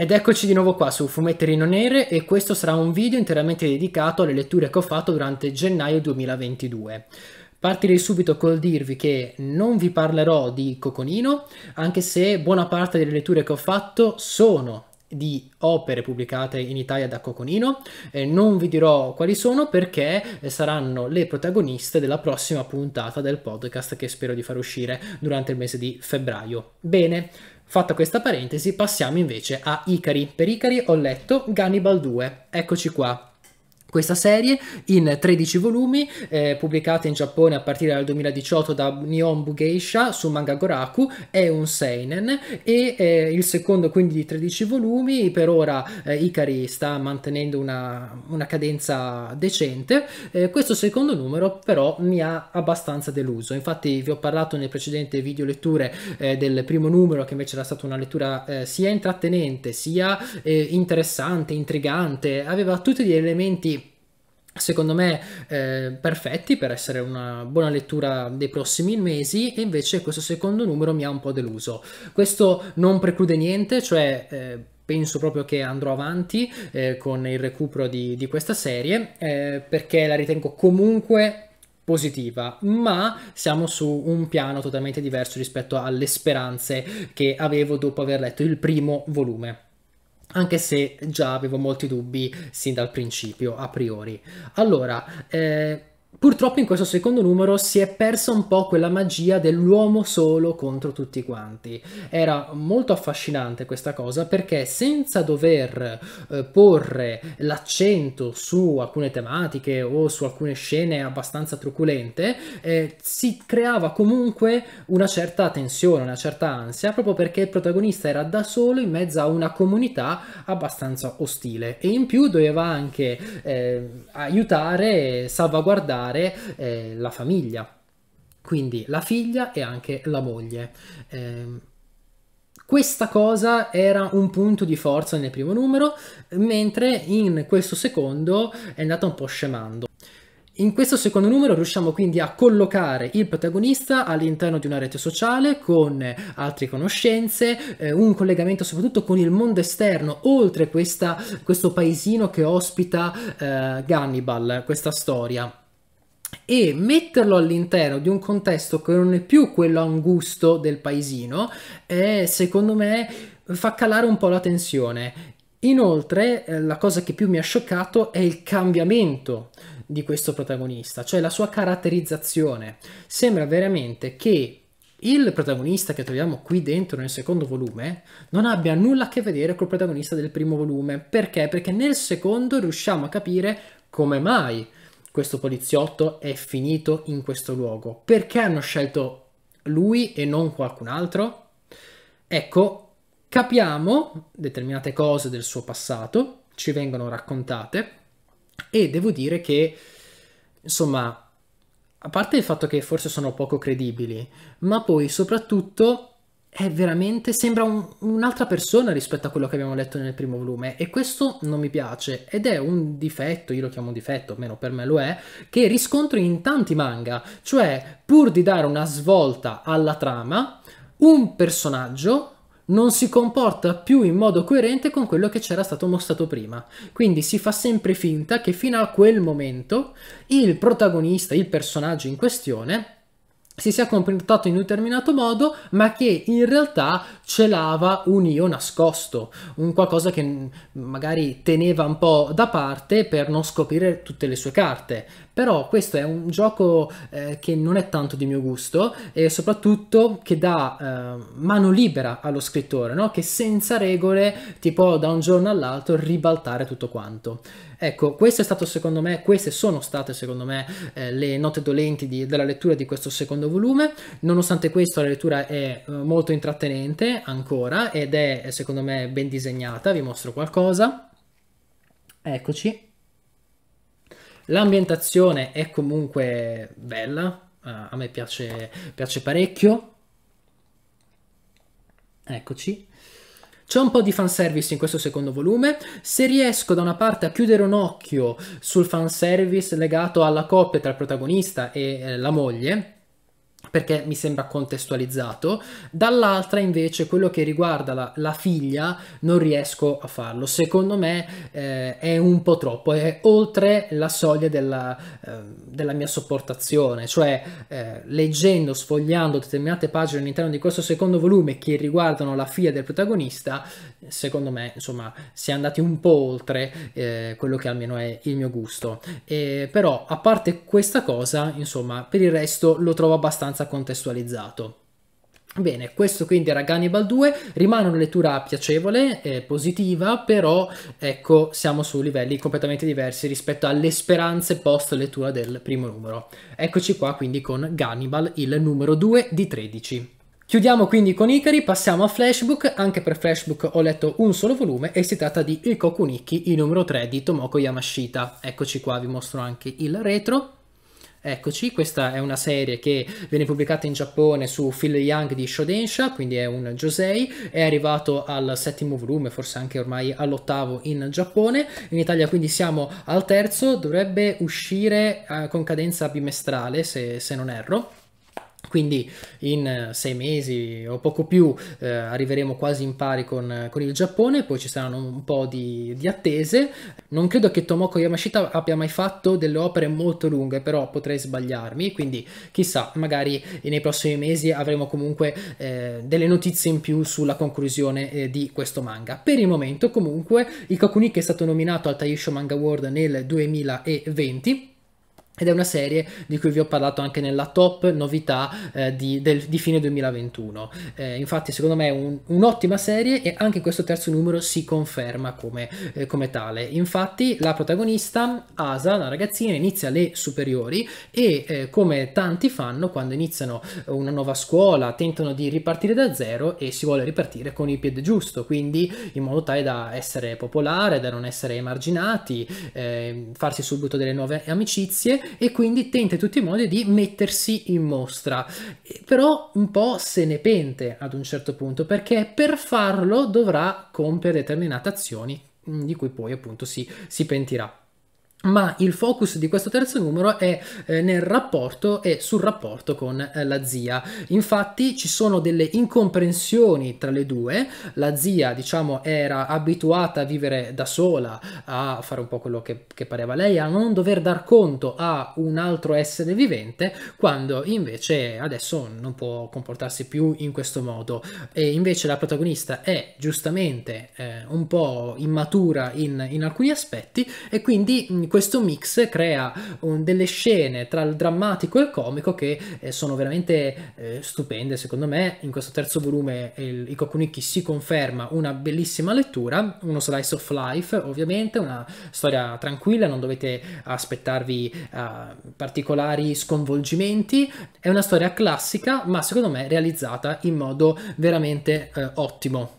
Ed eccoci di nuovo qua su Fumetti Rino Nere e questo sarà un video interamente dedicato alle letture che ho fatto durante gennaio 2022. Partirei subito col dirvi che non vi parlerò di Coconino, anche se buona parte delle letture che ho fatto sono di opere pubblicate in Italia da Coconino. e non vi dirò quali sono perché eh, saranno le protagoniste della prossima puntata del podcast che spero di far uscire durante il mese di febbraio. Bene, Fatta questa parentesi passiamo invece a Icari. Per Icari ho letto Gannibal 2, eccoci qua questa serie in 13 volumi eh, pubblicata in Giappone a partire dal 2018 da Nihon Geisha su Manga Goraku è un seinen e eh, il secondo quindi di 13 volumi per ora eh, Ikari sta mantenendo una, una cadenza decente eh, questo secondo numero però mi ha abbastanza deluso infatti vi ho parlato nel precedente video letture eh, del primo numero che invece era stata una lettura eh, sia intrattenente sia interessante intrigante aveva tutti gli elementi secondo me eh, perfetti per essere una buona lettura dei prossimi mesi e invece questo secondo numero mi ha un po' deluso. Questo non preclude niente, cioè... Eh, penso proprio che andrò avanti eh, con il recupero di, di questa serie eh, perché la ritengo comunque Positiva, ma siamo su un piano totalmente diverso rispetto alle speranze che avevo dopo aver letto il primo volume anche se già avevo molti dubbi sin dal principio, a priori. Allora, eh, Purtroppo in questo secondo numero si è persa un po' quella magia dell'uomo solo contro tutti quanti. Era molto affascinante questa cosa perché senza dover eh, porre l'accento su alcune tematiche o su alcune scene abbastanza truculente, eh, si creava comunque una certa tensione, una certa ansia, proprio perché il protagonista era da solo in mezzo a una comunità abbastanza ostile e in più doveva anche eh, aiutare e salvaguardare diventare eh, la famiglia, quindi la figlia e anche la moglie. Eh, questa cosa era un punto di forza nel primo numero, mentre in questo secondo è andata un po' scemando. In questo secondo numero riusciamo quindi a collocare il protagonista all'interno di una rete sociale con altre conoscenze, eh, un collegamento soprattutto con il mondo esterno, oltre questa, questo paesino che ospita eh, Gannibal, questa storia e metterlo all'interno di un contesto che non è più quello angusto del paesino, è, eh, secondo me fa calare un po' la tensione. Inoltre, eh, la cosa che più mi ha scioccato è il cambiamento di questo protagonista, cioè la sua caratterizzazione. Sembra veramente che il protagonista che troviamo qui dentro nel secondo volume non abbia nulla a che vedere col protagonista del primo volume. Perché? Perché nel secondo riusciamo a capire come mai questo poliziotto è finito in questo luogo? Perché hanno scelto lui e non qualcun altro? Ecco, capiamo determinate cose del suo passato, ci vengono raccontate e devo dire che, insomma, a parte il fatto che forse sono poco credibili, ma poi soprattutto è veramente, sembra un, un'altra persona rispetto a quello che abbiamo letto nel primo volume e questo non mi piace ed è un difetto, io lo chiamo un difetto, almeno per me lo è, che riscontro in tanti manga, cioè pur di dare una svolta alla trama, un personaggio non si comporta più in modo coerente con quello che c'era stato mostrato prima. Quindi si fa sempre finta che fino a quel momento il protagonista, il personaggio in questione, si sia comportato in un determinato modo, ma che in realtà celava un io nascosto, un qualcosa che mm, magari teneva un po' da parte per non scoprire tutte le sue carte. Però questo è un gioco eh, che non è tanto di mio gusto e soprattutto che dà eh, mano libera allo scrittore, no? che senza regole ti può da un giorno all'altro ribaltare tutto quanto. Ecco, queste, me, queste sono state secondo me eh, le note dolenti di, della lettura di questo secondo volume, nonostante questo la lettura è eh, molto intrattenente ancora ed è eh, secondo me ben disegnata, vi mostro qualcosa. Eccoci. L'ambientazione è comunque bella, uh, a me piace, piace parecchio. Eccoci. C'è un po' di fanservice in questo secondo volume, se riesco da una parte a chiudere un occhio sul fanservice legato alla coppia tra il protagonista e eh, la moglie, perché mi sembra contestualizzato, dall'altra invece quello che riguarda la, la, figlia non riesco a farlo, secondo me eh, è un po' troppo, è oltre la soglia della, eh, della mia sopportazione, cioè eh, leggendo, sfogliando determinate pagine all'interno di questo secondo volume che riguardano la figlia del protagonista, secondo me insomma si è andati un po' oltre eh, quello che almeno è il mio gusto, e, eh, però a parte questa cosa insomma per il resto lo trovo abbastanza abbastanza contestualizzato. Bene, questo quindi era Gunnibal 2, rimane una lettura piacevole, eh, positiva, però ecco siamo su livelli completamente diversi rispetto alle speranze post lettura del primo numero. Eccoci qua quindi con Gunnibal, il numero 2 di 13. Chiudiamo quindi con Ikari, passiamo a Flashbook, anche per Flashbook ho letto un solo volume e si tratta di Iko Kuniki, il numero 3 di Tomoko Yamashita. Eccoci qua, vi mostro anche il retro. Eccoci, questa è una serie che viene pubblicata in Giappone su Phil Young di Shodensha, quindi è un Josei, è arrivato al settimo volume, forse anche ormai all'ottavo in Giappone, in Italia quindi siamo al terzo, dovrebbe uscire eh, con cadenza bimestrale se, se non erro. Quindi in eh, sei mesi o poco più eh, arriveremo quasi in pari con, con, il Giappone, poi ci saranno un po' di, di, attese. Non credo che Tomoko Yamashita abbia mai fatto delle opere molto lunghe, però potrei sbagliarmi, quindi chissà, magari nei prossimi mesi avremo comunque eh, delle notizie in più sulla conclusione eh, di questo manga. Per il momento comunque il Kakuniki è stato nominato al Taisho Manga Award nel 2020 ed è una serie di cui vi ho parlato anche nella top novità eh, di, del, di, fine 2021. Eh, infatti, secondo me è un, un'ottima serie e anche questo terzo numero si conferma come, eh, come, tale. Infatti, la protagonista, Asa, una ragazzina, inizia le superiori e eh, come tanti fanno quando iniziano una nuova scuola, tentano di ripartire da zero e si vuole ripartire con il piede giusto, quindi in modo tale da essere popolare, da non essere emarginati, ehm, farsi subito delle nuove amicizie e quindi tenta in tutti i modi di mettersi in mostra. Però un po' se ne pente ad un certo punto perché per farlo dovrà compiere determinate azioni di cui poi appunto si, si pentirà ma il focus di questo terzo numero è eh, nel rapporto e sul rapporto con eh, la zia. Infatti ci sono delle incomprensioni tra le due, la zia diciamo era abituata a vivere da sola, a fare un po' quello che, che pareva lei, a non dover dar conto a un altro essere vivente, quando invece adesso non può comportarsi più in questo modo. E invece la protagonista è giustamente eh, un po' immatura in, in alcuni aspetti e quindi questo mix crea un, delle scene tra il drammatico e il comico che eh, sono veramente eh, stupende secondo me. In questo terzo volume eh, il, Ikokuniki si conferma una bellissima lettura, uno slice of life ovviamente, una storia tranquilla, non dovete aspettarvi uh, particolari sconvolgimenti, è una storia classica ma secondo me realizzata in modo veramente uh, ottimo.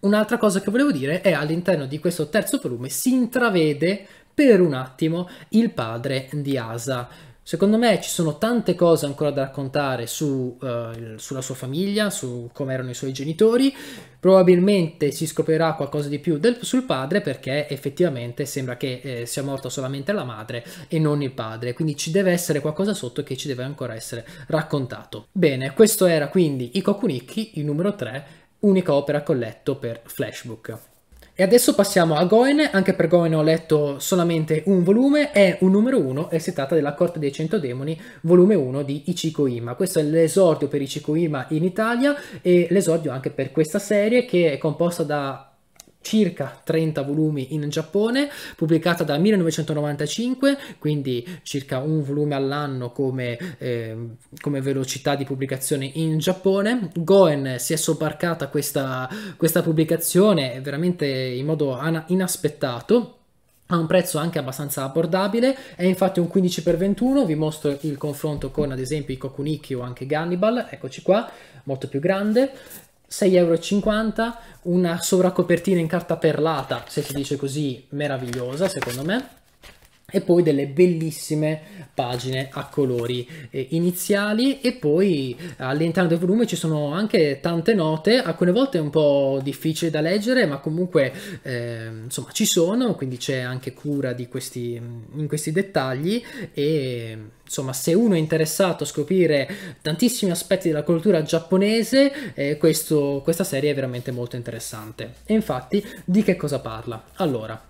Un'altra cosa che volevo dire è all'interno di questo terzo volume si intravede per un attimo il padre di Asa. Secondo me ci sono tante cose ancora da raccontare su, uh, sulla sua famiglia, su come erano i suoi genitori. Probabilmente si scoprirà qualcosa di più del, sul padre perché effettivamente sembra che eh, sia morta solamente la madre e non il padre. Quindi ci deve essere qualcosa sotto che ci deve ancora essere raccontato. Bene, questo era quindi I Ikokunikki, il numero 3, unica opera colletto per Flashbook. E adesso passiamo a Goen, anche per Goen ho letto solamente un volume, è un numero 1 e si tratta della Corte dei Cento Demoni, volume 1 di Ichiko Ima. Questo è l'esordio per Ichiko Ima in Italia e l'esordio anche per questa serie che è composta da circa 30 volumi in Giappone, pubblicata dal 1995, quindi circa un volume all'anno come, eh, come velocità di pubblicazione in Giappone. Goen si è sobbarcata questa, questa pubblicazione veramente in modo inaspettato a un prezzo anche abbastanza abbordabile, è infatti un 15x21, vi mostro il confronto con ad esempio i Kokuniki o anche Gannibal, eccoci qua, molto più grande, 6,50€, una sovracopertina in carta perlata, se si dice così, meravigliosa secondo me e poi delle bellissime pagine a colori eh, iniziali e poi all'interno del volume ci sono anche tante note alcune volte un po' difficile da leggere ma comunque eh, insomma ci sono quindi c'è anche cura di questi mm, in questi dettagli e insomma se uno è interessato a scoprire tantissimi aspetti della cultura giapponese eh, questo, questa serie è veramente molto interessante e infatti di che cosa parla allora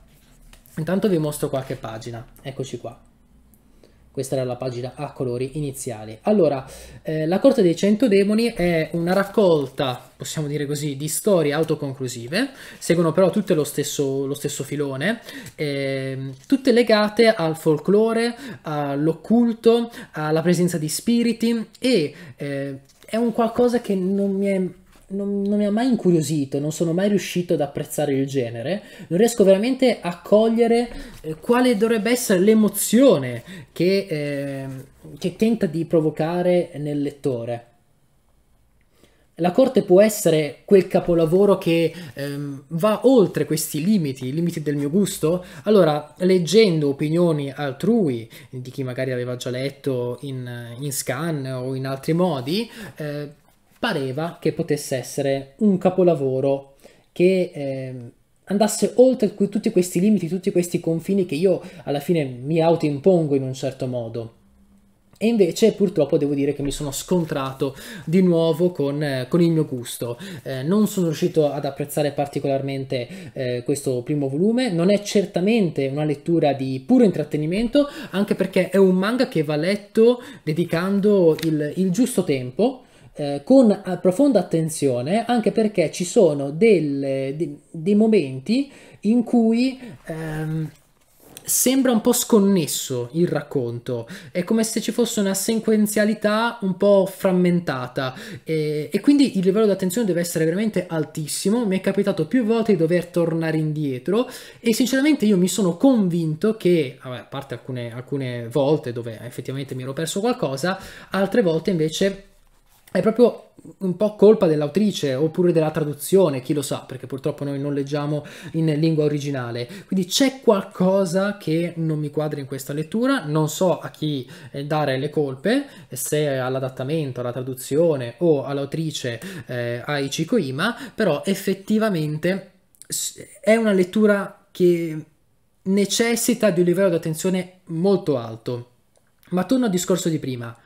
Intanto vi mostro qualche pagina, eccoci qua. Questa era la pagina a colori iniziali. Allora, eh, La Corte dei Cento Demoni è una raccolta, possiamo dire così, di storie autoconclusive, seguono però tutte lo stesso, lo stesso filone, eh, tutte legate al folklore, all'occulto, alla presenza di spiriti e eh, è un qualcosa che non mi è non, non, mi ha mai incuriosito, non sono mai riuscito ad apprezzare il genere, non riesco veramente a cogliere eh, quale dovrebbe essere l'emozione che, eh, che tenta di provocare nel lettore. La corte può essere quel capolavoro che ehm, va oltre questi limiti, i limiti del mio gusto? Allora, leggendo opinioni altrui, di chi magari aveva già letto in, in scan o in altri modi, eh, pareva che potesse essere un capolavoro che eh, andasse oltre tutti questi limiti, tutti questi confini che io alla fine mi autoimpongo in un certo modo. E invece purtroppo devo dire che mi sono scontrato di nuovo con, eh, con il mio gusto. Eh, non sono riuscito ad apprezzare particolarmente eh, questo primo volume, non è certamente una lettura di puro intrattenimento, anche perché è un manga che va letto dedicando il, il giusto tempo eh, con profonda attenzione anche perché ci sono delle, de, dei momenti in cui ehm, sembra un po' sconnesso il racconto, è come se ci fosse una sequenzialità un po' frammentata e, e quindi il livello di attenzione deve essere veramente altissimo, mi è capitato più volte di dover tornare indietro e sinceramente io mi sono convinto che, a parte alcune, alcune volte dove effettivamente mi ero perso qualcosa, altre volte invece è proprio un po' colpa dell'autrice oppure della traduzione, chi lo sa, perché purtroppo noi non leggiamo in lingua originale. Quindi c'è qualcosa che non mi quadra in questa lettura, non so a chi eh, dare le colpe, se all'adattamento, alla traduzione o all'autrice eh, Aichiko Ima, però effettivamente è una lettura che necessita di un livello di attenzione molto alto. Ma torno al discorso di prima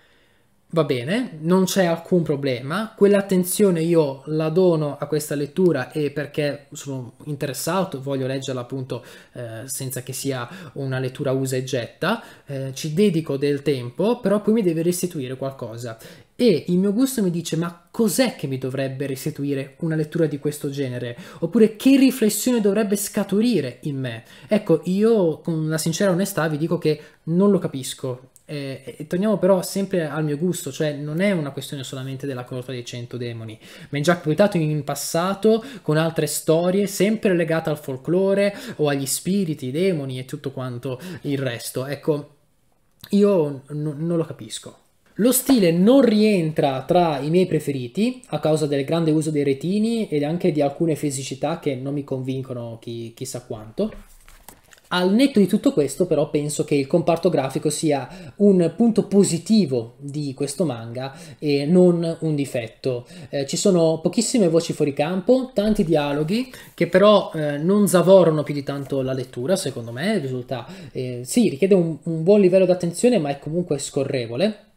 va bene, non c'è alcun problema, quell'attenzione io la dono a questa lettura e perché sono interessato, voglio leggerla appunto eh, senza che sia una lettura usa e getta, eh, ci dedico del tempo, però poi mi deve restituire qualcosa e il mio gusto mi dice ma cos'è che mi dovrebbe restituire una lettura di questo genere oppure che riflessione dovrebbe scaturire in me ecco io con la sincera onestà vi dico che non lo capisco eh, e torniamo però sempre al mio gusto, cioè non è una questione solamente della corte dei cento demoni, mi è già capitato in passato con altre storie sempre legate al folklore o agli spiriti, i demoni e tutto quanto il resto. Ecco, io non lo capisco. Lo stile non rientra tra i miei preferiti a causa del grande uso dei retini ed anche di alcune fisicità che non mi convincono chi chissà quanto. Al netto di tutto questo, però, penso che il comparto grafico sia un punto positivo di questo manga e non un difetto. Eh, ci sono pochissime voci fuori campo, tanti dialoghi che però eh, non zavorano più di tanto la lettura, secondo me. Risulta, eh, sì, richiede un, un buon livello di attenzione, ma è comunque scorrevole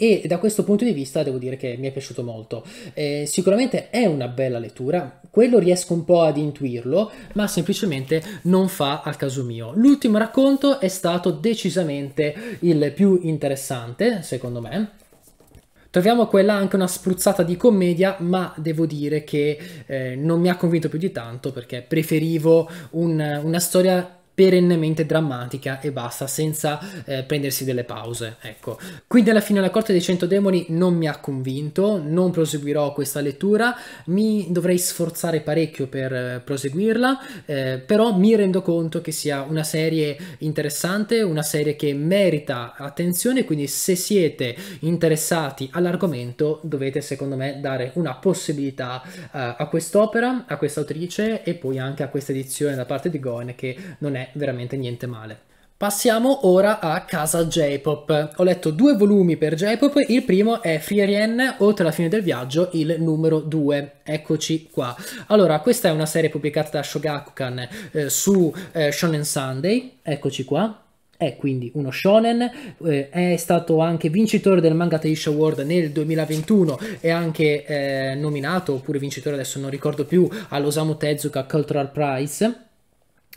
e da questo punto di vista devo dire che mi è piaciuto molto. Eh, sicuramente è una bella lettura, quello riesco un po' ad intuirlo, ma semplicemente non fa al caso mio. L'ultimo racconto è stato decisamente il più interessante, secondo me. Troviamo quella anche una spruzzata di commedia, ma devo dire che eh, non mi ha convinto più di tanto perché preferivo un, una storia perennemente drammatica e basta, senza eh, prendersi delle pause. Ecco, quindi alla fine la corte dei 100 demoni non mi ha convinto, non proseguirò questa lettura, mi dovrei sforzare parecchio per eh, proseguirla, eh, però mi rendo conto che sia una serie interessante, una serie che merita attenzione, quindi se siete interessati all'argomento dovete secondo me dare una possibilità eh, a quest'opera, a questa autrice e poi anche a questa edizione da parte di Goen che non è veramente niente male. Passiamo ora a casa J-pop. Ho letto due volumi per J-pop, il primo è Fierien, oltre alla fine del viaggio, il numero 2. Eccoci qua. Allora, questa è una serie pubblicata da Shogakukan eh, su eh, Shonen Sunday, eccoci qua. È quindi uno shonen, eh, è stato anche vincitore del manga Taisha Award nel 2021, è anche eh, nominato, oppure vincitore adesso non ricordo più, all'Osamu Tezuka Cultural Prize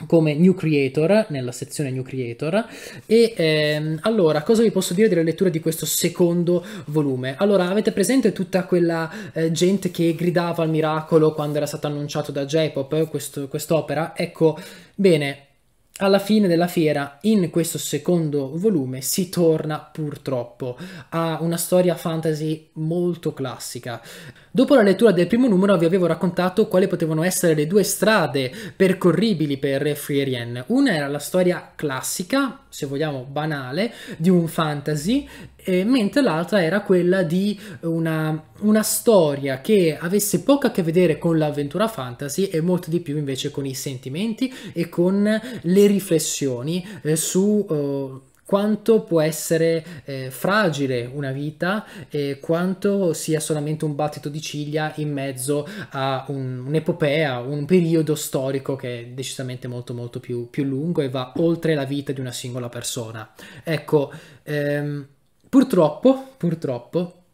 come New Creator, nella sezione New Creator. E ehm, allora, cosa vi posso dire della lettura di questo secondo volume? Allora, avete presente tutta quella eh, gente che gridava al miracolo quando era stato annunciato da J-Pop quest'opera? Ecco, bene, alla fine della fiera, in questo secondo volume, si torna purtroppo a una storia fantasy molto classica. Dopo la lettura del primo numero vi avevo raccontato quali potevano essere le due strade percorribili per Frierien. Una era la storia classica, se vogliamo banale, di un fantasy eh, mentre l'altra era quella di una, una, storia che avesse poco a che vedere con l'avventura fantasy e molto di più invece con i sentimenti e con le riflessioni eh, su... Eh, quanto può essere eh, fragile una vita e quanto sia solamente un battito di ciglia in mezzo a un, un'epopea, un periodo storico che è decisamente molto molto più, più lungo e va oltre la vita di una singola persona. Ecco, ehm, Purtroppo, purtroppo,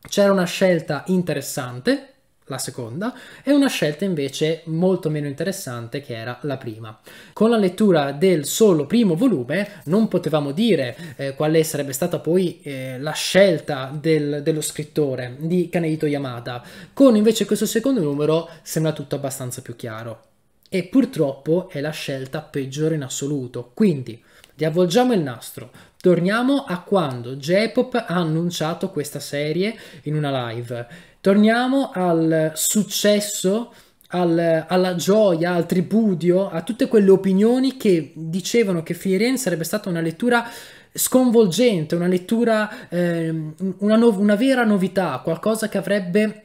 c'era una scelta interessante, la seconda, e una scelta invece molto meno interessante che era la prima. Con la lettura del solo primo volume non potevamo dire eh, quale sarebbe stata poi eh, la scelta del, dello scrittore di Kaneito Yamada, con invece questo secondo numero sembra tutto abbastanza più chiaro. E purtroppo è la scelta peggiore in assoluto, quindi riavvolgiamo il nastro, Torniamo a quando J-Pop ha annunciato questa serie in una live. Torniamo al successo, al, alla gioia, al tripudio, a tutte quelle opinioni che dicevano che Firen sarebbe stata una lettura sconvolgente, una lettura, eh, una, no una vera novità, qualcosa che avrebbe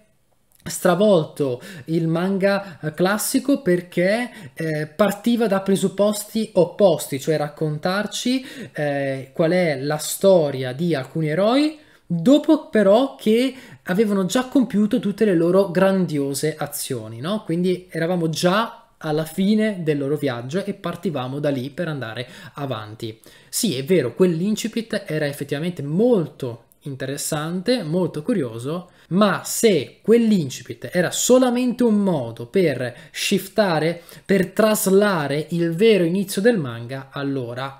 stravolto il manga eh, classico perché eh, partiva da presupposti opposti, cioè raccontarci eh, qual è la storia di alcuni eroi dopo però che avevano già compiuto tutte le loro grandiose azioni, no? Quindi eravamo già alla fine del loro viaggio e partivamo da lì per andare avanti. Sì, è vero, quell'incipit era effettivamente molto interessante, molto curioso, ma se quell'incipit era solamente un modo per shiftare, per traslare il vero inizio del manga, allora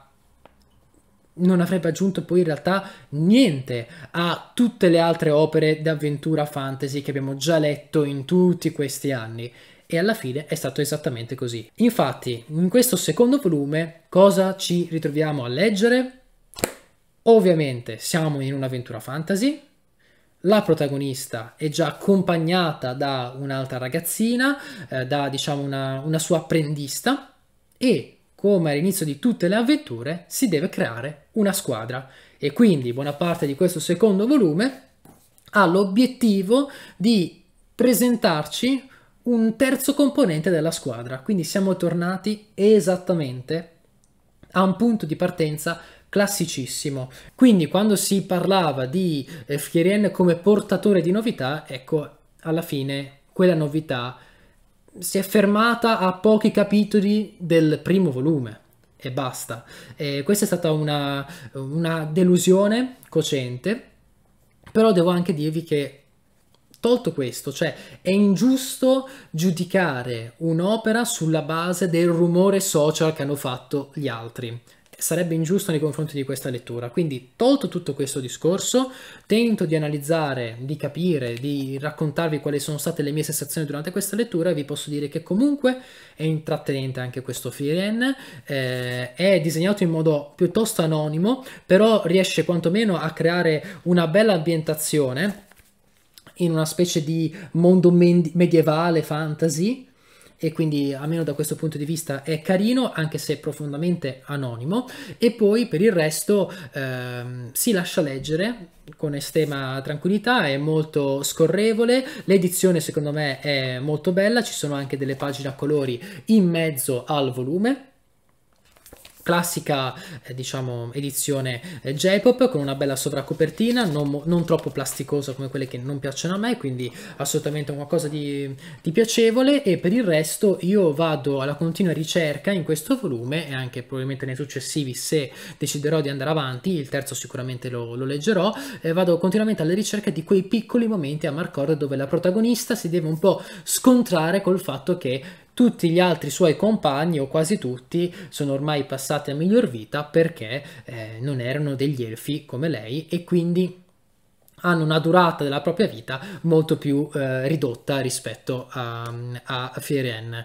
non avrebbe aggiunto poi in realtà niente a tutte le altre opere d'avventura fantasy che abbiamo già letto in tutti questi anni. E alla fine è stato esattamente così. Infatti, in questo secondo volume, cosa ci ritroviamo a leggere? Ovviamente siamo in un'avventura fantasy, la protagonista è già accompagnata da un'altra ragazzina, eh, da diciamo una, una sua apprendista e come all'inizio di tutte le avventure si deve creare una squadra e quindi buona parte di questo secondo volume ha l'obiettivo di presentarci un terzo componente della squadra, quindi siamo tornati esattamente a un punto di partenza classicissimo. Quindi quando si parlava di eh, Fierien come portatore di novità, ecco, alla fine quella novità si è fermata a pochi capitoli del primo volume e basta. E questa è stata una, una delusione cocente, però devo anche dirvi che tolto questo, cioè è ingiusto giudicare un'opera sulla base del rumore social che hanno fatto gli altri sarebbe ingiusto nei confronti di questa lettura. Quindi, tolto tutto questo discorso, tento di analizzare, di capire, di raccontarvi quali sono state le mie sensazioni durante questa lettura e vi posso dire che comunque è intrattenente anche questo Firen, eh, è disegnato in modo piuttosto anonimo, però riesce quantomeno a creare una bella ambientazione in una specie di mondo medievale fantasy e quindi almeno da questo punto di vista è carino anche se profondamente anonimo e poi per il resto ehm, si lascia leggere con estrema tranquillità, è molto scorrevole, l'edizione secondo me è molto bella, ci sono anche delle pagine a colori in mezzo al volume classica eh, diciamo edizione eh, J-pop con una bella sovracopertina non, non, troppo plasticosa come quelle che non piacciono a me quindi assolutamente qualcosa di, di, piacevole e per il resto io vado alla continua ricerca in questo volume e anche probabilmente nei successivi se deciderò di andare avanti il terzo sicuramente lo, lo leggerò e eh, vado continuamente alla ricerca di quei piccoli momenti a Marcord dove la protagonista si deve un po' scontrare col fatto che tutti gli altri suoi compagni, o quasi tutti, sono ormai passati a miglior vita perché eh, non erano degli elfi come lei e quindi hanno una durata della propria vita molto più eh, ridotta rispetto a, a Firen.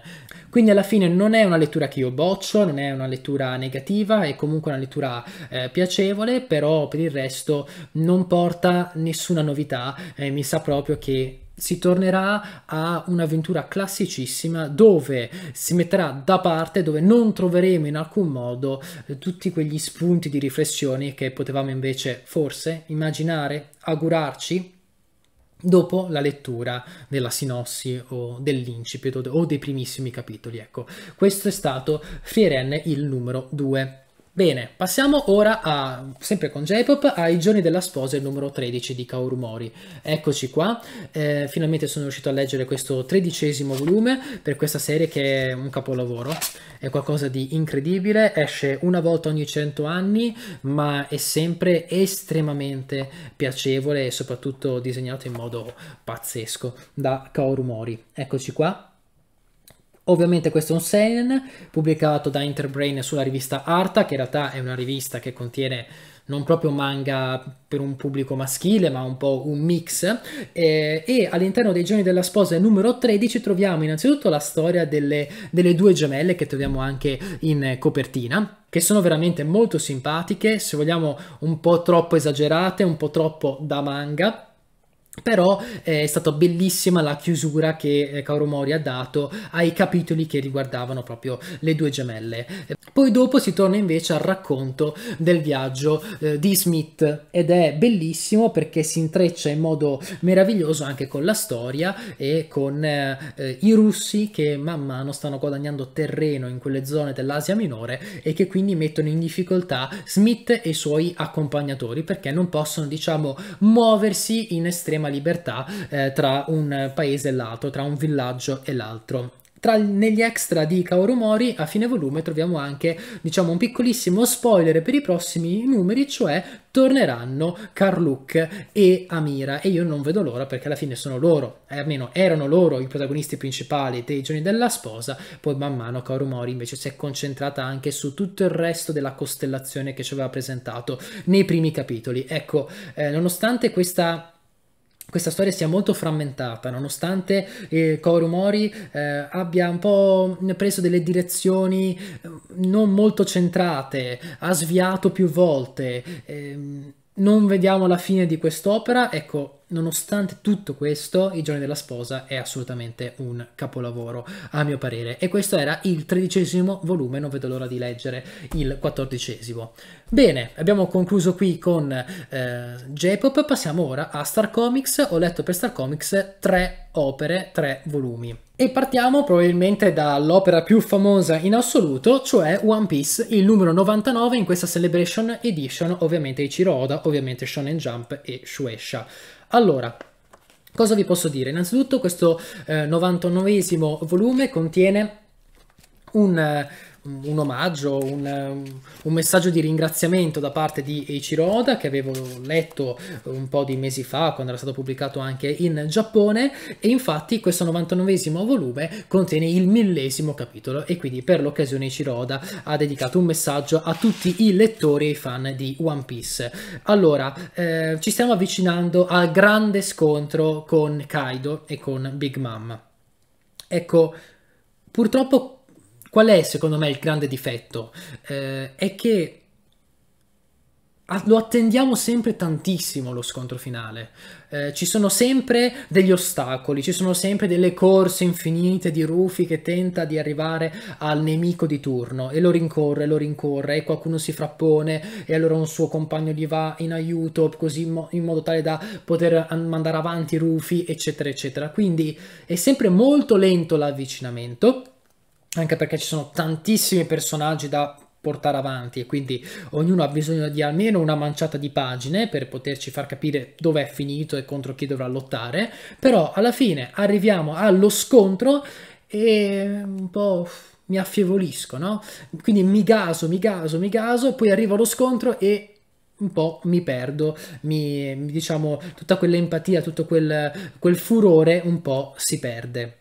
Quindi alla fine non è una lettura che io boccio, non è una lettura negativa, è comunque una lettura eh, piacevole, però per il resto non porta nessuna novità, eh, mi sa proprio che si tornerà a un'avventura classicissima dove si metterà da parte, dove non troveremo in alcun modo eh, tutti quegli spunti di riflessione che potevamo invece forse immaginare, augurarci dopo la lettura della sinossi o dell'incipit o dei primissimi capitoli. Ecco, questo è stato Firenze il numero 2. Bene, passiamo ora, a, sempre con J-Pop, ai giorni della sposa, il numero 13 di Kaorumori. Eccoci qua, eh, finalmente sono riuscito a leggere questo tredicesimo volume per questa serie che è un capolavoro, è qualcosa di incredibile, esce una volta ogni 100 anni, ma è sempre estremamente piacevole e soprattutto disegnato in modo pazzesco da Kaorumori. Eccoci qua, Ovviamente questo è un seinen pubblicato da Interbrain sulla rivista Arta, che in realtà è una rivista che contiene non proprio manga per un pubblico maschile, ma un po' un mix. Eh, e all'interno dei Giorni della Sposa numero 13 troviamo innanzitutto la storia delle, delle due gemelle che troviamo anche in copertina che sono veramente molto simpatiche, se vogliamo un po' troppo esagerate, un po' troppo da manga, però eh, è stata bellissima la chiusura che eh, Kaoromori ha dato ai capitoli che riguardavano proprio le due gemelle. Poi dopo si torna invece al racconto del viaggio eh, di Smith ed è bellissimo perché si intreccia in modo meraviglioso anche con la storia e con i russi che man mano stanno guadagnando terreno in quelle zone dell'Asia minore e che quindi mettono in difficoltà Smith e i suoi accompagnatori perché non possono diciamo muoversi in estrema libertà eh, tra un paese e l'altro, tra un villaggio e l'altro. Tra, negli extra di Kaorumori a fine volume troviamo anche diciamo un piccolissimo spoiler per i prossimi numeri cioè torneranno Carluc e Amira e io non vedo l'ora perché alla fine sono loro eh, almeno erano loro i protagonisti principali dei giorni della sposa poi man mano Kaorumori invece si è concentrata anche su tutto il resto della costellazione che ci aveva presentato nei primi capitoli ecco eh, nonostante questa questa storia sia molto frammentata, nonostante eh, Mori eh, abbia un po' preso delle direzioni eh, non molto centrate, ha sviato più volte. Ehm, non vediamo la fine di quest'opera. Ecco, nonostante tutto questo, I giorni della sposa è assolutamente un capolavoro, a mio parere. E questo era il tredicesimo volume, non vedo l'ora di leggere il quattordicesimo. Bene, abbiamo concluso qui con eh, J-Pop, passiamo ora a Star Comics. Ho letto per Star Comics tre opere, tre volumi. E partiamo probabilmente dall'opera più famosa in assoluto, cioè One Piece, il numero 99 in questa Celebration Edition, ovviamente Ichiro Oda, ovviamente Shonen Jump e Shuesha. Allora, cosa vi posso dire? Innanzitutto questo eh, 99esimo volume contiene un... Eh, un omaggio, un, eh, un, messaggio di ringraziamento da parte di Ichiroda che avevo letto un po' di mesi fa quando era stato pubblicato anche in Giappone e infatti questo 99esimo volume contiene il millesimo capitolo e quindi per l'occasione Ichiroda ha dedicato un messaggio a tutti i lettori e i fan di One Piece. Allora, eh, ci stiamo avvicinando al grande scontro con Kaido e con Big Mom. Ecco, purtroppo Qual è secondo me il grande difetto? Eh, è che lo attendiamo sempre tantissimo lo scontro finale. Eh, ci sono sempre degli ostacoli, ci sono sempre delle corse infinite di Rufy che tenta di arrivare al nemico di turno e lo rincorre, lo rincorre e qualcuno si frappone e allora un suo compagno gli va in aiuto così mo in modo tale da poter mandare avanti Rufy eccetera eccetera. Quindi è sempre molto lento l'avvicinamento anche perché ci sono tantissimi personaggi da portare avanti e quindi ognuno ha bisogno di almeno una manciata di pagine per poterci far capire dove è finito e contro chi dovrà lottare però alla fine arriviamo allo scontro e un po' mi affievolisco no? quindi mi gaso, mi gaso, mi gaso poi arrivo allo scontro e un po' mi perdo, mi, diciamo tutta quell'empatia, tutto quel, quel furore un po' si perde.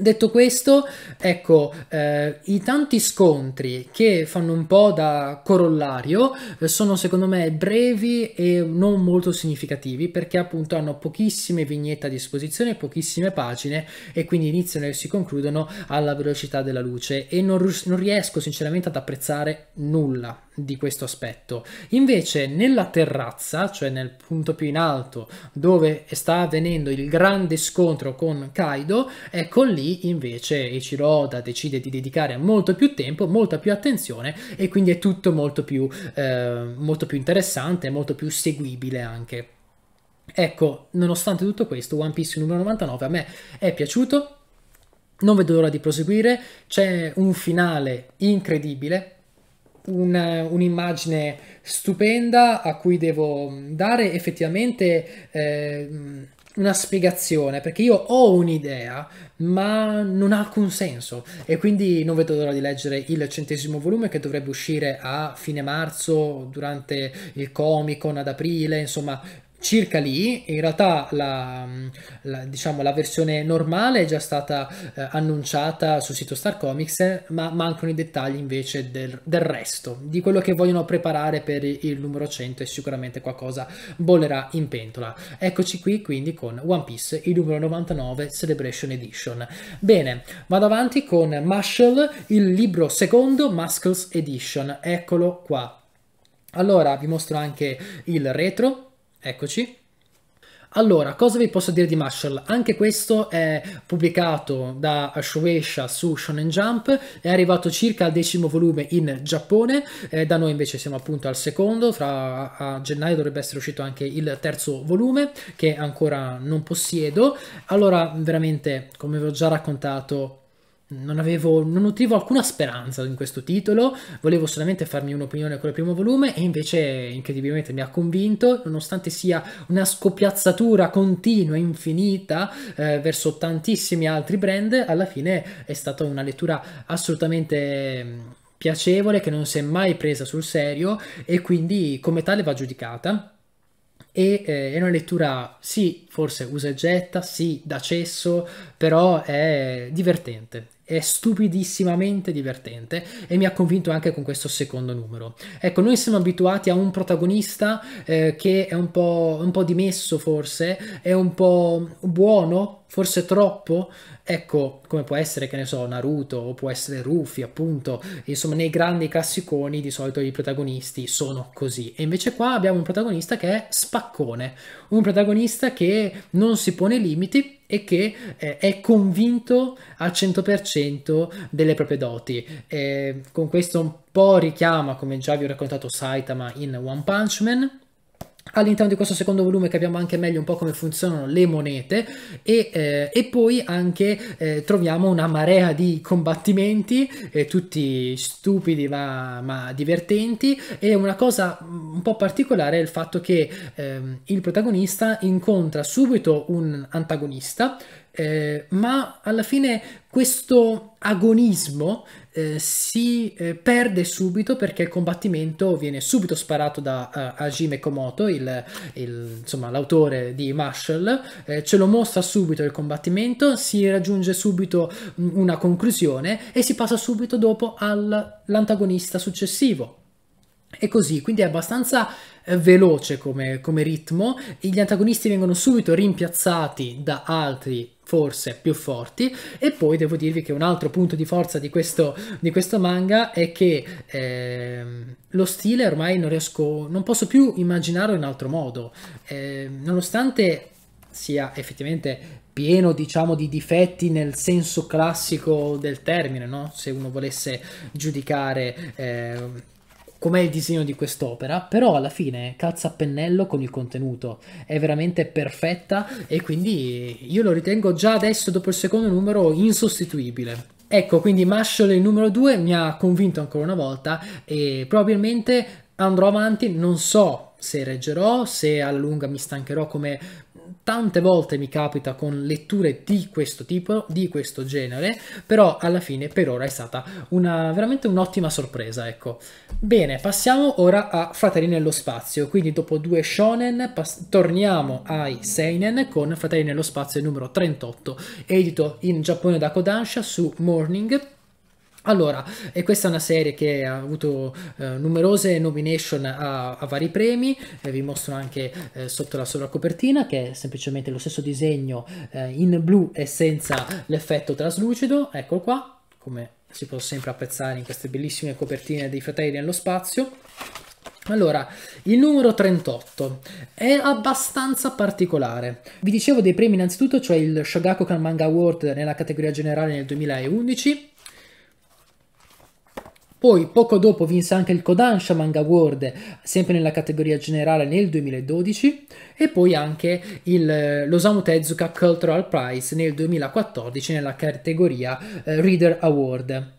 Detto questo, ecco, eh, i tanti scontri che fanno un po' da corollario eh, sono secondo me brevi e non molto significativi perché appunto hanno pochissime vignette a disposizione, pochissime pagine e quindi iniziano e si concludono alla velocità della luce e non, non riesco sinceramente ad apprezzare nulla di questo aspetto. Invece nella terrazza, cioè nel punto più in alto dove sta avvenendo il grande scontro con Kaido, ecco lì lì invece Ichiroda decide di dedicare molto più tempo, molta più attenzione e quindi è tutto molto più, eh, molto più interessante, molto più seguibile anche. Ecco, nonostante tutto questo, One Piece numero 99 a me è piaciuto, non vedo l'ora di proseguire, c'è un finale incredibile, un'immagine un stupenda a cui devo dare effettivamente eh, una spiegazione, perché io ho un'idea ma non ha alcun senso e quindi non vedo l'ora di leggere il centesimo volume che dovrebbe uscire a fine marzo durante il Comic Con ad aprile, insomma circa lì, in realtà la, la, diciamo, la versione normale è già stata eh, annunciata sul sito Star Comics, ma mancano i dettagli invece del, del, resto, di quello che vogliono preparare per il numero 100 e sicuramente qualcosa bollerà in pentola. Eccoci qui quindi con One Piece, il numero 99 Celebration Edition. Bene, vado avanti con Marshall, il libro secondo Muscles Edition, eccolo qua. Allora vi mostro anche il retro Eccoci. Allora, cosa vi posso dire di Marshall? Anche questo è pubblicato da Shueisha su Shonen Jump, è arrivato circa al decimo volume in Giappone, eh, da noi invece siamo appunto al secondo, fra a gennaio dovrebbe essere uscito anche il terzo volume che ancora non possiedo. Allora, veramente, come vi ho già raccontato, non, avevo, non nutrivo alcuna speranza in questo titolo, volevo solamente farmi un'opinione con il primo volume e invece incredibilmente mi ha convinto, nonostante sia una scoppiazzatura continua, infinita, eh, verso tantissimi altri brand, alla fine è stata una lettura assolutamente mm, piacevole, che non si è mai presa sul serio e quindi come tale va giudicata. E eh, è una lettura, sì, forse usa e getta, sì, da cesso, però è divertente è stupidissimamente divertente e mi ha convinto anche con questo secondo numero. Ecco, noi siamo abituati a un protagonista eh, che è un po', un po' dimesso forse, è un po' buono, forse troppo, ecco, come può essere, che ne so, Naruto o può essere Rufy, appunto, insomma, nei grandi classiconi di solito i protagonisti sono così. E invece qua abbiamo un protagonista che è spaccone, un protagonista che non si pone limiti e che eh, è convinto al 100% delle proprie doti. Eh, con questo un po' richiama, come già vi ho raccontato, Saitama in One Punch Man All'interno di questo secondo volume capiamo anche meglio un po' come funzionano le monete e, eh, e poi anche eh, troviamo una marea di combattimenti, eh, tutti stupidi ma, ma, divertenti e una cosa mm, un po' particolare è il fatto che ehm, il protagonista incontra subito un antagonista eh, ma alla fine questo agonismo eh, si eh, perde subito perché il combattimento viene subito sparato da uh, Hajime Komoto, il, il, insomma, l'autore di Marshall, eh, ce lo mostra subito il combattimento, si raggiunge subito mm, una conclusione e si passa subito dopo all'antagonista successivo, e così, quindi è abbastanza eh, veloce come, come ritmo, gli antagonisti vengono subito rimpiazzati da altri forse più forti e poi devo dirvi che un altro punto di forza di questo, di questo manga è che eh, lo stile ormai non riesco non posso più immaginarlo in altro modo eh, nonostante sia effettivamente pieno diciamo di difetti nel senso classico del termine no? se uno volesse giudicare eh, com'è il disegno di quest'opera, però alla fine calza a pennello con il contenuto, è veramente perfetta e quindi io lo ritengo già adesso dopo il secondo numero insostituibile. Ecco, quindi Marshall il numero 2 mi ha convinto ancora una volta e probabilmente andrò avanti, non so se reggerò, se alla lunga mi stancherò come Tante volte mi capita con letture di questo tipo, di questo genere, però alla fine per ora è stata una, veramente un'ottima sorpresa, ecco. Bene, passiamo ora a Fratelli nello Spazio, quindi dopo due shonen torniamo ai seinen con Fratelli nello Spazio numero 38, edito in Giappone da Kodansha su Morning, allora, e questa è una serie che ha avuto eh, numerose nomination a, a vari premi, eh, vi mostro anche eh, sotto la sovracopertina che è semplicemente lo stesso disegno eh, in blu e senza l'effetto traslucido, eccolo qua, come si può sempre apprezzare in queste bellissime copertine dei Fratelli nello Spazio. Allora, il numero 38 è abbastanza particolare. Vi dicevo dei premi innanzitutto, cioè il Shogakukan Manga Award nella categoria generale nel 2011, poi poco dopo vinse anche il Kodansha Manga Award, sempre nella categoria generale nel 2012, e poi anche il, eh, l'Osamu Tezuka Cultural Prize nel 2014 nella categoria eh, Reader Award.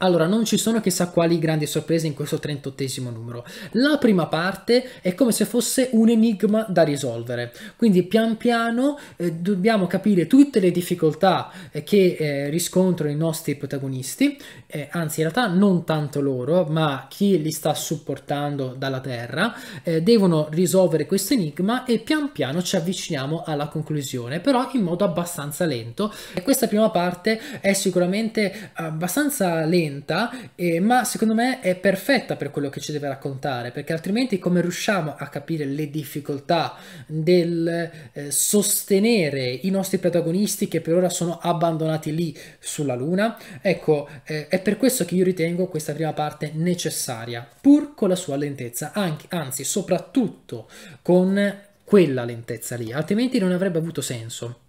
Allora, non ci sono chissà quali grandi sorprese in questo 38 numero. La prima parte è come se fosse un enigma da risolvere, quindi pian piano eh, dobbiamo capire tutte le difficoltà eh, che eh, riscontrano i nostri protagonisti, eh, anzi in realtà non tanto loro, ma chi li sta supportando dalla Terra, eh, devono risolvere questo enigma e pian piano ci avviciniamo alla conclusione, però in modo abbastanza lento. E questa prima parte è sicuramente abbastanza lenta, lenta, eh, ma secondo me è perfetta per quello che ci deve raccontare, perché altrimenti come riusciamo a capire le difficoltà del eh, sostenere i nostri protagonisti che per ora sono abbandonati lì sulla Luna? Ecco, eh, è per questo che io ritengo questa prima parte necessaria, pur con la sua lentezza, anche, anzi soprattutto con quella lentezza lì, altrimenti non avrebbe avuto senso.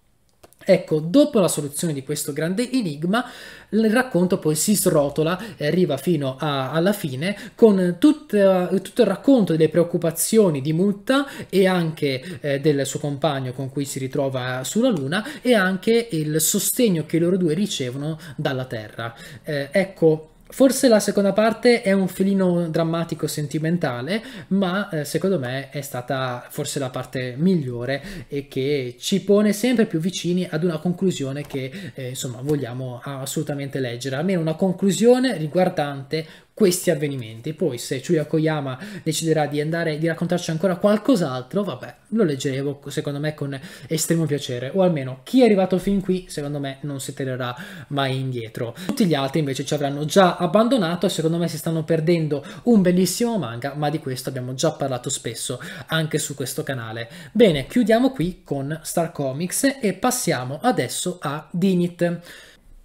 Ecco, dopo la soluzione di questo grande enigma, il racconto poi si srotola e arriva fino a, alla fine con tutta, tutto il racconto delle preoccupazioni di Mutta e anche eh, del suo compagno con cui si ritrova sulla Luna e anche il sostegno che loro due ricevono dalla Terra. Eh, ecco, Forse la seconda parte è un filino drammatico sentimentale, ma eh, secondo me è stata forse la parte migliore e che ci pone sempre più vicini ad una conclusione che eh, insomma vogliamo assolutamente leggere, almeno una conclusione riguardante questi avvenimenti. Poi se Chuya Koyama deciderà di andare di raccontarci ancora qualcos'altro, vabbè, lo leggeremo secondo me con estremo piacere, o almeno chi è arrivato fin qui secondo me non si tirerà mai indietro. Tutti gli altri invece ci avranno già abbandonato e secondo me si stanno perdendo un bellissimo manga, ma di questo abbiamo già parlato spesso anche su questo canale. Bene, chiudiamo qui con Star Comics e passiamo adesso a Dinit.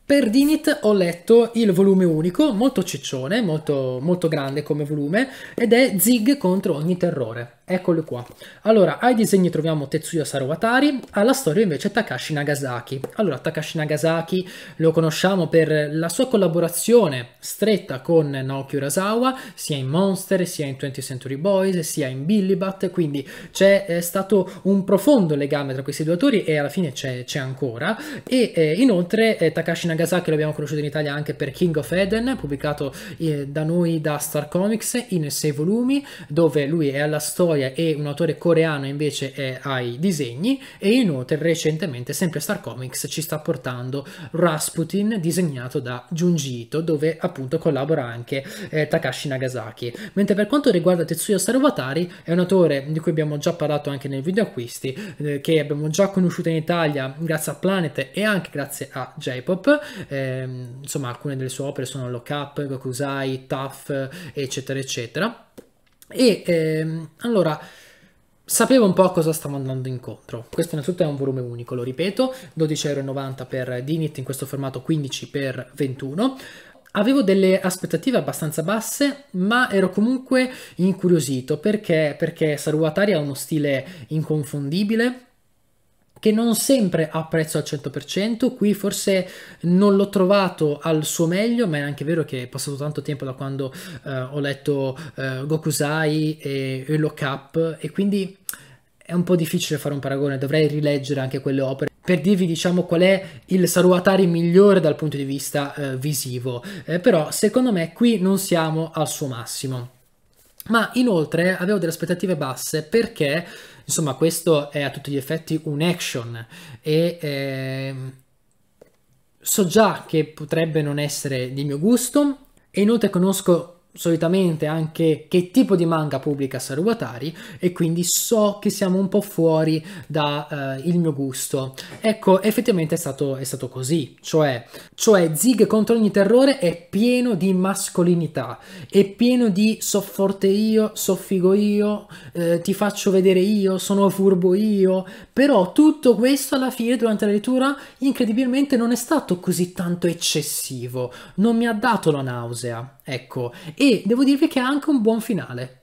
Per Dinit ho letto il volume unico, molto ciccione, molto, molto grande come volume, ed è Zig contro ogni terrore. Eccolo qua. Allora, ai disegni troviamo Tetsuya Sarowatari, alla storia invece Takashi Nagasaki. Allora, Takashi Nagasaki lo conosciamo per la sua collaborazione stretta con Naoki Urasawa, sia in Monster, sia in 20th Century Boys, sia in Billy Bat, quindi c'è stato un profondo legame tra questi due autori e alla fine c'è, ancora. E eh, inoltre eh, Takashi Nagasaki lo abbiamo conosciuto in Italia anche per King of Eden, pubblicato eh, da noi da Star Comics in sei volumi, dove lui è alla storia storia e un autore coreano invece è ai disegni e inoltre recentemente sempre Star Comics ci sta portando Rasputin disegnato da Junji Ito dove appunto collabora anche eh, Takashi Nagasaki. Mentre per quanto riguarda Tetsuya Saruwatari è un autore di cui abbiamo già parlato anche nel video acquisti eh, che abbiamo già conosciuto in Italia grazie a Planet e anche grazie a J-Pop. Eh, insomma alcune delle sue opere sono Lock Up, Gokusai, Tough eccetera eccetera. E ehm, allora sapevo un po' a cosa stavo andando incontro. Questo innanzitutto è un volume unico, lo ripeto, 12,90€ per Dinit in questo formato 15x21. Avevo delle aspettative abbastanza basse, ma ero comunque incuriosito perché, perché Saruatari ha uno stile inconfondibile, che non sempre apprezzo al 100%, qui forse non l'ho trovato al suo meglio, ma è anche vero che è passato tanto tempo da quando eh, ho letto eh, Gokusai e, e Lock e quindi è un po' difficile fare un paragone, dovrei rileggere anche quelle opere per dirvi diciamo qual è il Saruatari migliore dal punto di vista eh, visivo, eh, però secondo me qui non siamo al suo massimo. Ma inoltre avevo delle aspettative basse perché Insomma, questo è a tutti gli effetti un action e eh, so già che potrebbe non essere di mio gusto e inoltre conosco solitamente anche che tipo di manga pubblica Saruwatari e quindi so che siamo un po' fuori dal eh, mio gusto. Ecco, effettivamente è stato, è stato così, cioè, cioè Zig contro ogni terrore è pieno di mascolinità, è pieno di so forte io, so figo io, eh, ti faccio vedere io, sono furbo io, però tutto questo alla fine durante la lettura incredibilmente non è stato così tanto eccessivo, non mi ha dato la nausea. Ecco, e devo dirvi che ha anche un buon finale.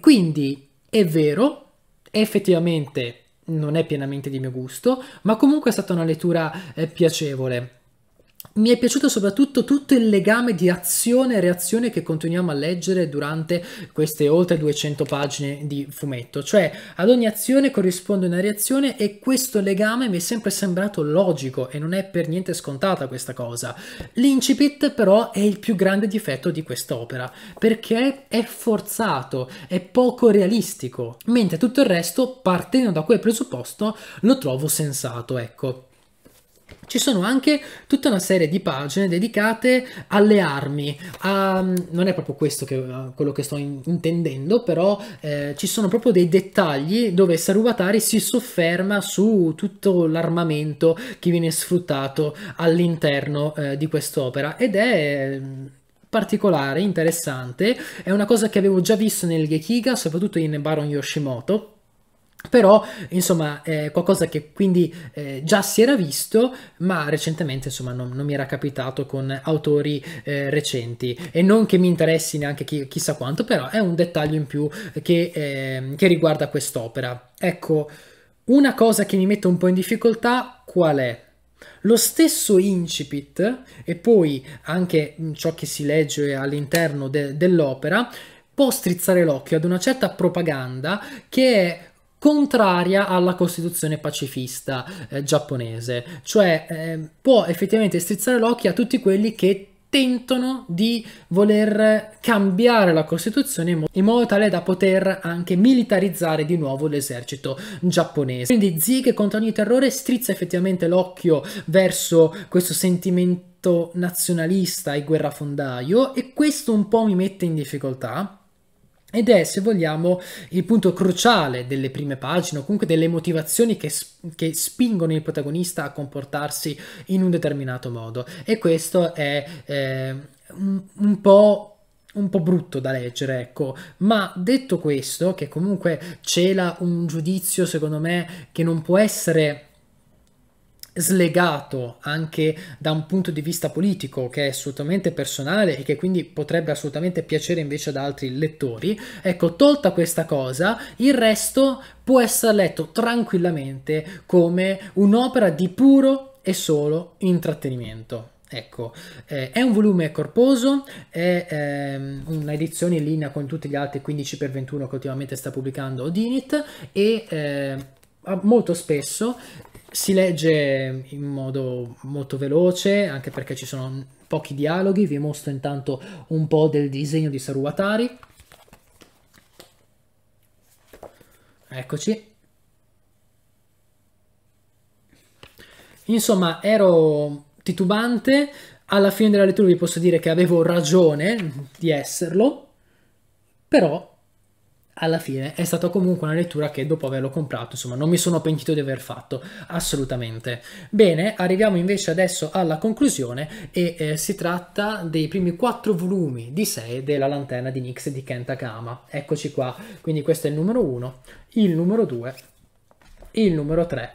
Quindi è vero, effettivamente non è pienamente di mio gusto, ma comunque è stata una lettura eh, piacevole mi è piaciuto soprattutto tutto il legame di azione e reazione che continuiamo a leggere durante queste oltre 200 pagine di fumetto, cioè ad ogni azione corrisponde una reazione e questo legame mi è sempre sembrato logico e non è per niente scontata questa cosa. L'incipit però è il più grande difetto di quest'opera perché è forzato, è poco realistico, mentre tutto il resto partendo da quel presupposto lo trovo sensato, ecco ci sono anche tutta una serie di pagine dedicate alle armi. A, non è proprio questo che, eh, quello che sto in, intendendo, però eh, ci sono proprio dei dettagli dove Sarubatari si sofferma su tutto l'armamento che viene sfruttato all'interno eh, di quest'opera ed è mm, particolare, interessante, è una cosa che avevo già visto nel Gekiga, soprattutto in Baron Yoshimoto però insomma è qualcosa che quindi eh, già si era visto ma recentemente insomma non, non mi era capitato con autori eh, recenti e non che mi interessi neanche chi, chissà quanto però è un dettaglio in più che, ehm, che riguarda quest'opera ecco una cosa che mi mette un po' in difficoltà qual è? Lo stesso incipit e poi anche mm, ciò che si legge all'interno de dell'opera può strizzare l'occhio ad una certa propaganda che è contraria alla Costituzione pacifista eh, giapponese, cioè eh, può effettivamente strizzare l'occhio a tutti quelli che tentano di voler cambiare la Costituzione in, modo tale da poter anche militarizzare di nuovo l'esercito giapponese. Quindi Zig contro ogni terrore strizza effettivamente l'occhio verso questo sentimento nazionalista e guerrafondaio e questo un po' mi mette in difficoltà ed è, se vogliamo, il punto cruciale delle prime pagine, o comunque delle motivazioni che, che, spingono il protagonista a comportarsi in un determinato modo. E questo è eh, un, un po' un po' brutto da leggere, ecco, ma detto questo, che comunque cela un giudizio, secondo me, che non può essere slegato anche da un punto di vista politico che è assolutamente personale e che quindi potrebbe assolutamente piacere invece ad altri lettori, ecco, tolta questa cosa, il resto può essere letto tranquillamente come un'opera di puro e solo intrattenimento. Ecco, eh, è un volume corposo, è ehm, un'edizione in linea con tutti gli altri 15x21 che ultimamente sta pubblicando Odinit e eh, molto spesso si legge in modo molto veloce, anche perché ci sono pochi dialoghi. Vi mostro intanto un po' del disegno di Saru Atari. Eccoci. Insomma, ero titubante. Alla fine della lettura vi posso dire che avevo ragione di esserlo, però alla fine è stata comunque una lettura che dopo averlo comprato, insomma, non mi sono pentito di aver fatto, assolutamente. Bene, arriviamo invece adesso alla conclusione e eh, si tratta dei primi quattro volumi di 6 della Lanterna di Nix di Kentakama. Eccoci qua, quindi questo è il numero 1, il numero 2, il numero 3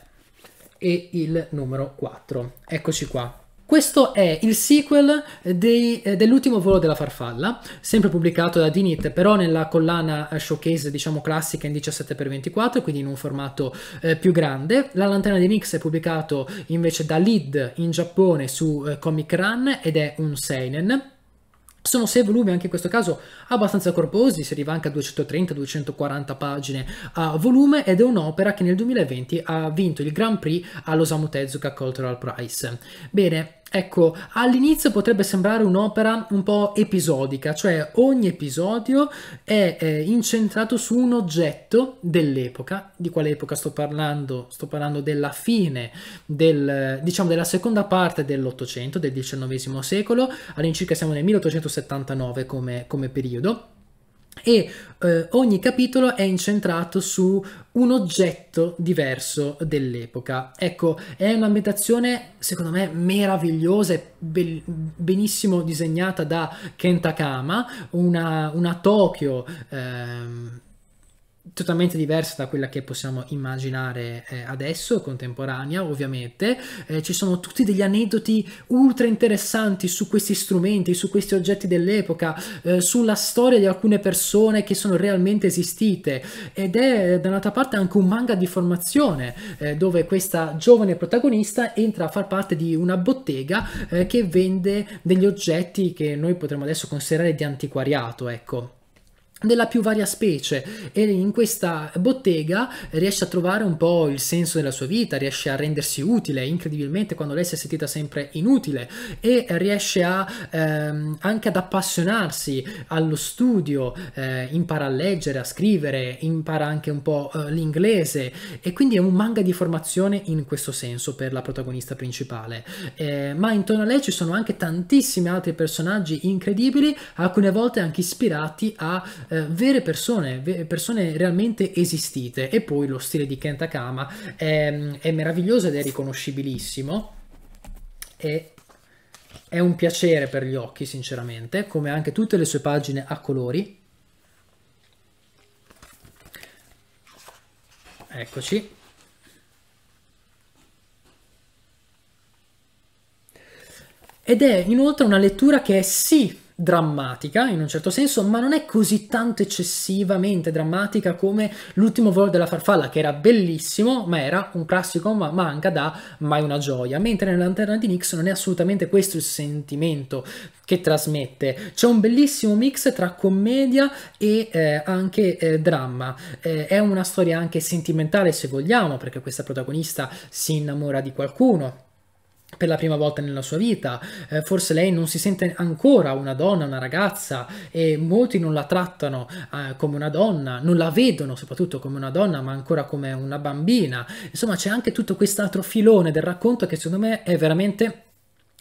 e il numero 4. Eccoci qua. Questo è il sequel eh, dell'ultimo volo della farfalla, sempre pubblicato da Dinit, però nella collana eh, showcase, diciamo classica in 17x24, quindi in un formato eh, più grande. La lanterna di Nix è pubblicato invece da Lid in Giappone su eh, Comic Run ed è un seinen. Sono sei volumi, anche in questo caso abbastanza corposi, si arriva anche a 230-240 pagine a volume ed è un'opera che nel 2020 ha vinto il Grand Prix all'Osamu Tezuka Cultural Prize. Bene, Ecco, all'inizio potrebbe sembrare un'opera un po' episodica, cioè ogni episodio è eh, incentrato su un oggetto dell'epoca. Di quale epoca sto parlando? Sto parlando della fine, del, diciamo, della seconda parte dell'Ottocento, del XIX secolo, all'incirca siamo nel 1879 come, come periodo e eh, ogni capitolo è incentrato su un oggetto diverso dell'epoca. Ecco, è un'ambientazione secondo me meravigliosa e be benissimo disegnata da Kentakama, una, una Tokyo. Ehm, totalmente diversa da quella che possiamo immaginare eh, adesso, contemporanea ovviamente. Eh, ci sono tutti degli aneddoti ultra interessanti su questi strumenti, su questi oggetti dell'epoca, eh, sulla storia di alcune persone che sono realmente esistite ed è da un'altra parte anche un manga di formazione eh, dove questa giovane protagonista entra a far parte di una bottega eh, che vende degli oggetti che noi potremmo adesso considerare di antiquariato, ecco della più varia specie e in questa bottega riesce a trovare un po' il senso della sua vita, riesce a rendersi utile incredibilmente quando lei si è sentita sempre inutile e riesce a, ehm, anche ad appassionarsi allo studio, eh, impara a leggere, a scrivere, impara anche un po' eh, l'inglese e quindi è un manga di formazione in questo senso per la protagonista principale. Eh, ma intorno a lei ci sono anche tantissimi altri personaggi incredibili, alcune volte anche ispirati a eh, vere persone, persone realmente esistite. E poi lo stile di Kent Akama è, è meraviglioso ed è riconoscibilissimo. E è un piacere per gli occhi, sinceramente, come anche tutte le sue pagine a colori. Eccoci. Ed è inoltre una lettura che è sì drammatica in un certo senso, ma non è così tanto eccessivamente drammatica come l'ultimo volo della farfalla, che era bellissimo, ma era un classico ma manca da mai una gioia. Mentre nella Lanterna di Nix non è assolutamente questo il sentimento che trasmette. C'è un bellissimo mix tra commedia e eh, anche eh, dramma. Eh, è una storia anche sentimentale, se vogliamo, perché questa protagonista si innamora di qualcuno per la prima volta nella sua vita, eh, forse lei non si sente ancora una donna, una ragazza e molti non la trattano eh, come una donna, non la vedono soprattutto come una donna ma ancora come una bambina, insomma c'è anche tutto quest'altro filone del racconto che secondo me è veramente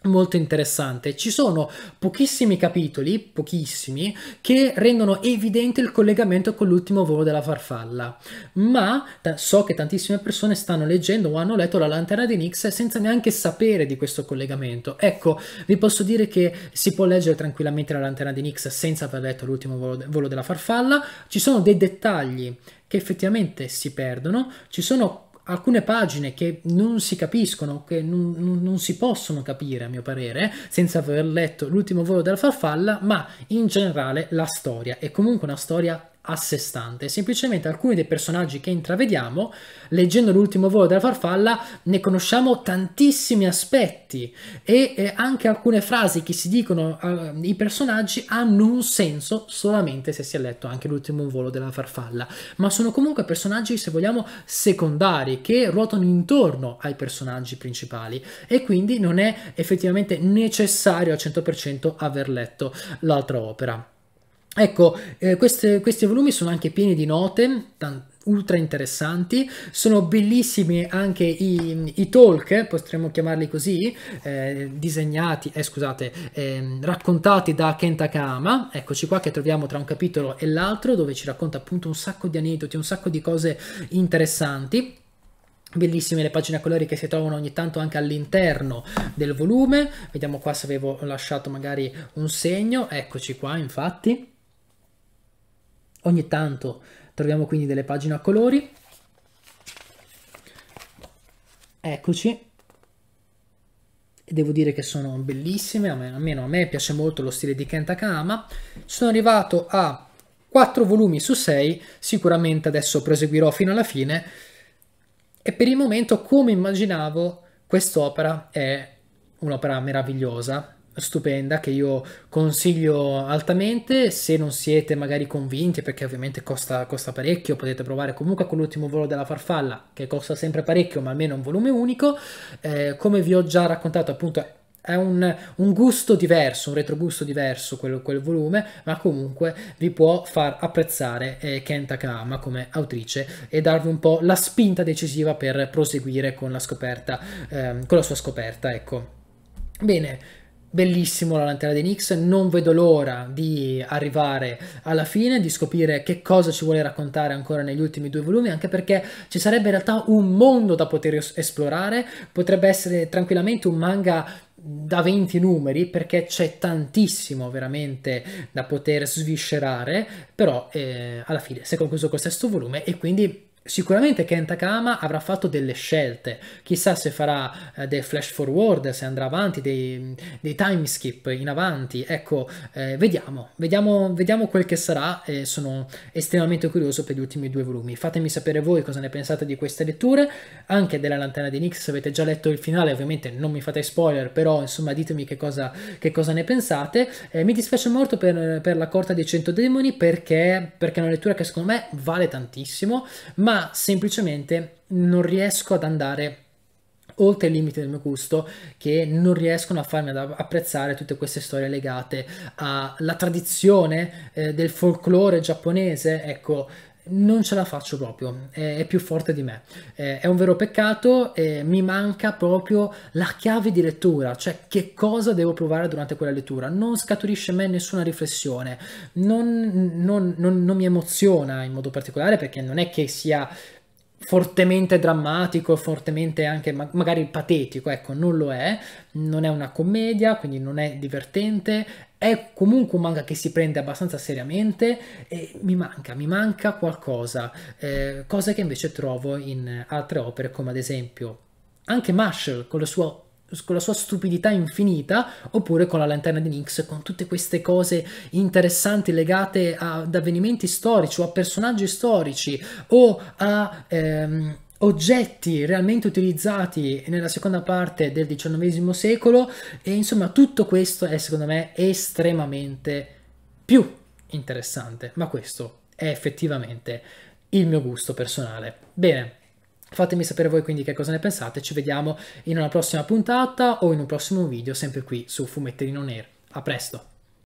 molto interessante. Ci sono pochissimi capitoli, pochissimi, che rendono evidente il collegamento con l'ultimo volo della farfalla, ma so che tantissime persone stanno leggendo o hanno letto la lanterna di Nix senza neanche sapere di questo collegamento. Ecco, vi posso dire che si può leggere tranquillamente la lanterna di Nix senza aver letto l'ultimo volo, de volo della farfalla, ci sono dei dettagli che effettivamente si perdono, ci sono alcune pagine che non si capiscono, che non, non, si possono capire a mio parere, senza aver letto l'ultimo volo della farfalla, ma in generale la storia è comunque una storia a sé stante, semplicemente alcuni dei personaggi che intravediamo, leggendo l'ultimo volo della farfalla, ne conosciamo tantissimi aspetti e eh, anche alcune frasi che si dicono eh, i personaggi hanno un senso solamente se si è letto anche l'ultimo volo della farfalla, ma sono comunque personaggi, se vogliamo, secondari che ruotano intorno ai personaggi principali e quindi non è effettivamente necessario al 100% aver letto l'altra opera. Ecco, eh, queste, questi volumi sono anche pieni di note, ultra interessanti, sono bellissimi anche i, i talk, potremmo chiamarli così, eh, disegnati, eh, scusate, eh, raccontati da Kentakama, eccoci qua che troviamo tra un capitolo e l'altro dove ci racconta appunto un sacco di aneddoti, un sacco di cose interessanti. Bellissime le pagine a colori che si trovano ogni tanto anche all'interno del volume. Vediamo qua se avevo lasciato magari un segno. Eccoci qua, infatti. Ogni tanto troviamo quindi delle pagine a colori. Eccoci. E devo dire che sono bellissime, almeno a me piace molto lo stile di Kenta Kama. Sono arrivato a 4 volumi su 6, sicuramente adesso proseguirò fino alla fine. E per il momento, come immaginavo, quest'opera è un'opera meravigliosa, stupenda che io consiglio altamente se non siete magari convinti perché ovviamente costa, costa parecchio potete provare comunque con l'ultimo volo della farfalla che costa sempre parecchio ma almeno un volume unico eh, come vi ho già raccontato appunto è un, un, gusto diverso, un retrogusto diverso quel, quel, volume, ma comunque vi può far apprezzare eh, Kenta Kama come autrice e darvi un po' la spinta decisiva per proseguire con la scoperta, ehm, con la sua scoperta, ecco. Bene, bellissimo la lanterna di Nix, non vedo l'ora di arrivare alla fine, di scoprire che cosa ci vuole raccontare ancora negli ultimi due volumi, anche perché ci sarebbe in realtà un mondo da poter esplorare, potrebbe essere tranquillamente un manga da 20 numeri perché c'è tantissimo veramente da poter sviscerare, però eh, alla fine si è concluso col sesto volume e quindi Sicuramente Ken Takama avrà fatto delle scelte, chissà se farà eh, dei flash forward, se andrà avanti, dei, dei time skip in avanti, ecco, eh, vediamo, vediamo, vediamo, quel che sarà eh, sono estremamente curioso per gli ultimi due volumi. Fatemi sapere voi cosa ne pensate di queste letture, anche della Lanterna di Nix, se avete già letto il finale ovviamente non mi fate spoiler, però insomma ditemi che cosa, che cosa ne pensate. Eh, mi dispiace molto per, per la corta dei 100 demoni perché, perché è una lettura che secondo me vale tantissimo, ma semplicemente non riesco ad andare oltre i limiti del mio gusto che non riescono a farmi apprezzare tutte queste storie legate alla tradizione eh, del folklore giapponese ecco non ce la faccio proprio, è, più forte di me. è un vero peccato, mi manca proprio la chiave di lettura, cioè che cosa devo provare durante quella lettura. Non scaturisce in me nessuna riflessione, non, non, non, non mi emoziona in modo particolare perché non è che sia fortemente drammatico, fortemente anche magari patetico, ecco, non lo è, non è una commedia, quindi non è divertente, è comunque un manga che si prende abbastanza seriamente e mi manca, mi manca qualcosa, eh, cosa che invece trovo in altre opere come ad esempio anche Marshall con la sua con la sua stupidità infinita, oppure con la lanterna di Nix, con tutte queste cose interessanti legate ad avvenimenti storici o a personaggi storici o a ehm, oggetti realmente utilizzati nella seconda parte del XIX secolo e insomma tutto questo è secondo me estremamente più interessante, ma questo è effettivamente il mio gusto personale. Bene. Fatemi sapere voi quindi che cosa ne pensate, ci vediamo in una prossima puntata o in un prossimo video sempre qui su Fumetterino Nero. A presto!